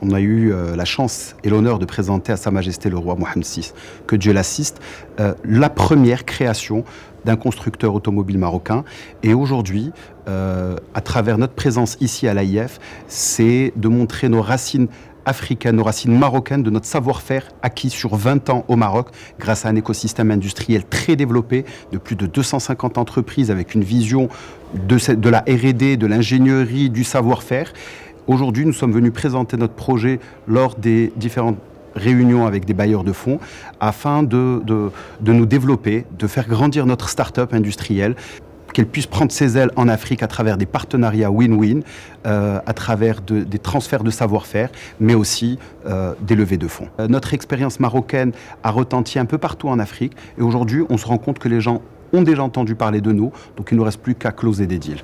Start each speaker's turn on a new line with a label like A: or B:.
A: on a eu euh, la chance et l'honneur de présenter à Sa Majesté le roi Mohamed VI, que Dieu l'assiste, euh, la première création d'un constructeur automobile marocain. Et aujourd'hui, euh, à travers notre présence ici à l'AIF, c'est de montrer nos racines africaines, nos racines marocaines, de notre savoir-faire acquis sur 20 ans au Maroc grâce à un écosystème industriel très développé de plus de 250 entreprises avec une vision de, de la RD, de l'ingénierie, du savoir-faire. Aujourd'hui, nous sommes venus présenter notre projet lors des différentes réunions avec des bailleurs de fonds afin de, nous développer, de faire grandir notre start-up industrielle qu'elle puisse prendre ses ailes en Afrique à travers des partenariats win-win, euh, à travers des transferts de savoir-faire, mais aussi euh, des levées de fonds. Euh, notre expérience marocaine a retenti un peu partout en Afrique et aujourd'hui, on se rend compte que les gens ont déjà entendu parler de nous, donc il ne nous reste plus qu'à closer des deals.